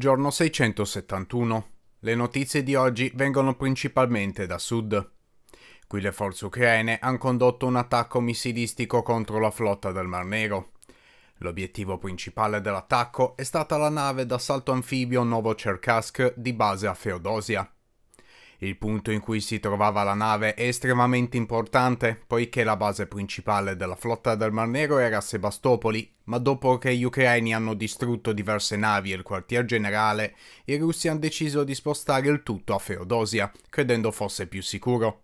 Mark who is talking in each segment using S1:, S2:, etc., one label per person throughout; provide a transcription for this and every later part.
S1: Giorno 671. Le notizie di oggi vengono principalmente da sud. Qui le forze ucraine hanno condotto un attacco missilistico contro la flotta del Mar Nero. L'obiettivo principale dell'attacco è stata la nave d'assalto anfibio Novocherkassk di base a Feodosia. Il punto in cui si trovava la nave è estremamente importante, poiché la base principale della flotta del Mar Nero era a Sebastopoli, ma dopo che gli ucraini hanno distrutto diverse navi e il quartier generale, i russi hanno deciso di spostare il tutto a Feodosia, credendo fosse più sicuro.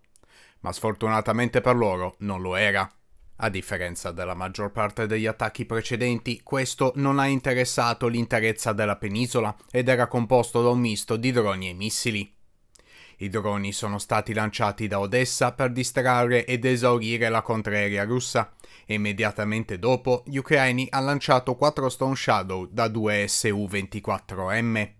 S1: Ma sfortunatamente per loro non lo era. A differenza della maggior parte degli attacchi precedenti, questo non ha interessato l'interezza della penisola ed era composto da un misto di droni e missili. I droni sono stati lanciati da Odessa per distrarre ed esaurire la contraerea russa immediatamente dopo gli ucraini hanno lanciato 4 Stone Shadow da 2 Su-24M.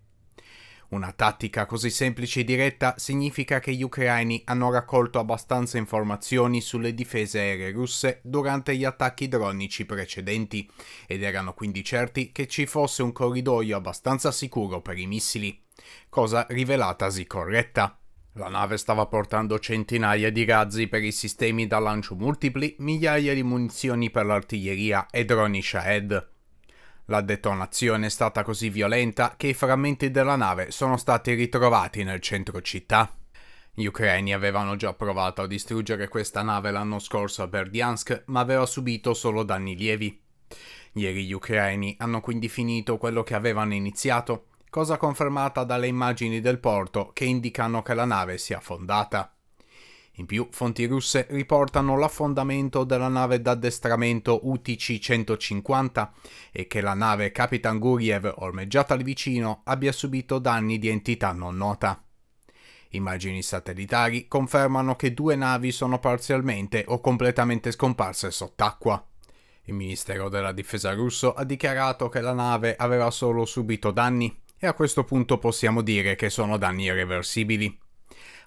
S1: Una tattica così semplice e diretta significa che gli ucraini hanno raccolto abbastanza informazioni sulle difese aeree russe durante gli attacchi dronici precedenti ed erano quindi certi che ci fosse un corridoio abbastanza sicuro per i missili, cosa rivelatasi corretta. La nave stava portando centinaia di razzi per i sistemi da lancio multipli, migliaia di munizioni per l'artiglieria e droni Shahed. La detonazione è stata così violenta che i frammenti della nave sono stati ritrovati nel centro città. Gli ucraini avevano già provato a distruggere questa nave l'anno scorso a Berdyansk, ma aveva subito solo danni lievi. Ieri gli ucraini hanno quindi finito quello che avevano iniziato, cosa confermata dalle immagini del porto che indicano che la nave sia affondata. In più, fonti russe riportano l'affondamento della nave d'addestramento UTC-150 e che la nave Capitan Guriev, ormeggiata lì vicino, abbia subito danni di entità non nota. Immagini satellitari confermano che due navi sono parzialmente o completamente scomparse sott'acqua. Il Ministero della Difesa russo ha dichiarato che la nave aveva solo subito danni e a questo punto possiamo dire che sono danni irreversibili.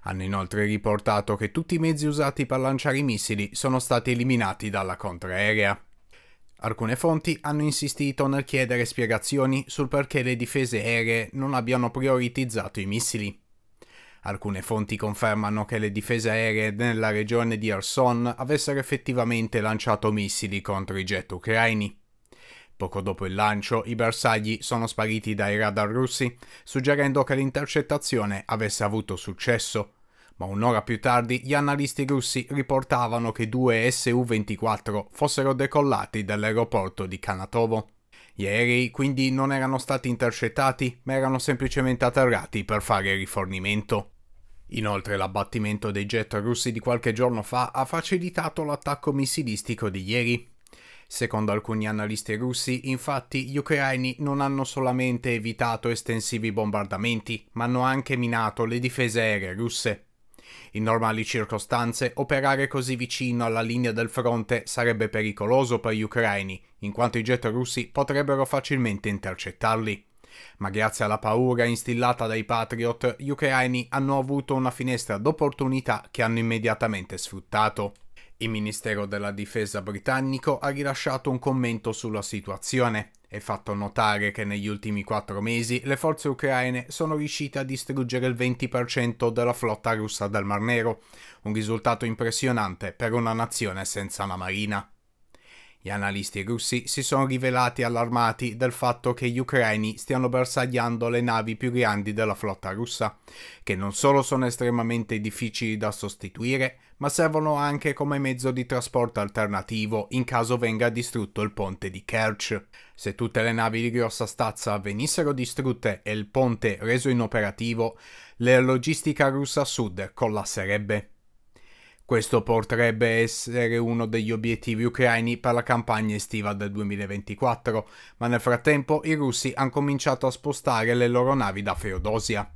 S1: Hanno inoltre riportato che tutti i mezzi usati per lanciare i missili sono stati eliminati dalla contraerea. Alcune fonti hanno insistito nel chiedere spiegazioni sul perché le difese aeree non abbiano prioritizzato i missili. Alcune fonti confermano che le difese aeree nella regione di Arson avessero effettivamente lanciato missili contro i jet ucraini. Poco dopo il lancio, i bersagli sono spariti dai radar russi, suggerendo che l'intercettazione avesse avuto successo. Ma un'ora più tardi gli analisti russi riportavano che due Su-24 fossero decollati dall'aeroporto di Kanatovo. Gli aerei quindi non erano stati intercettati, ma erano semplicemente atterrati per fare rifornimento. Inoltre l'abbattimento dei jet russi di qualche giorno fa ha facilitato l'attacco missilistico di ieri, Secondo alcuni analisti russi, infatti, gli ucraini non hanno solamente evitato estensivi bombardamenti, ma hanno anche minato le difese aeree russe. In normali circostanze, operare così vicino alla linea del fronte sarebbe pericoloso per gli ucraini, in quanto i jet russi potrebbero facilmente intercettarli. Ma grazie alla paura instillata dai Patriot, gli ucraini hanno avuto una finestra d'opportunità che hanno immediatamente sfruttato. Il Ministero della Difesa britannico ha rilasciato un commento sulla situazione e fatto notare che negli ultimi quattro mesi le forze ucraine sono riuscite a distruggere il 20% della flotta russa del Mar Nero, un risultato impressionante per una nazione senza una marina. Gli analisti russi si sono rivelati allarmati del fatto che gli ucraini stiano bersagliando le navi più grandi della flotta russa, che non solo sono estremamente difficili da sostituire, ma servono anche come mezzo di trasporto alternativo in caso venga distrutto il ponte di Kerch. Se tutte le navi di grossa stazza venissero distrutte e il ponte reso inoperativo, la logistica russa a sud collasserebbe. Questo potrebbe essere uno degli obiettivi ucraini per la campagna estiva del 2024, ma nel frattempo i russi hanno cominciato a spostare le loro navi da Feodosia.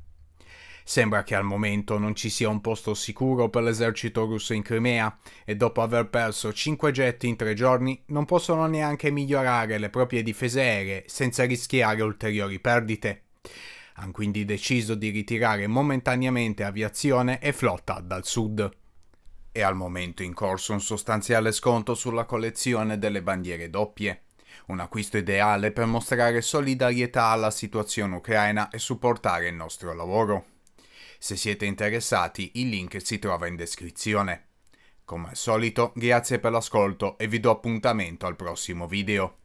S1: Sembra che al momento non ci sia un posto sicuro per l'esercito russo in Crimea e dopo aver perso 5 jet in 3 giorni non possono neanche migliorare le proprie difese aeree senza rischiare ulteriori perdite. Hanno quindi deciso di ritirare momentaneamente aviazione e flotta dal sud. È al momento in corso un sostanziale sconto sulla collezione delle bandiere doppie. Un acquisto ideale per mostrare solidarietà alla situazione ucraina e supportare il nostro lavoro. Se siete interessati, il link si trova in descrizione. Come al solito, grazie per l'ascolto e vi do appuntamento al prossimo video.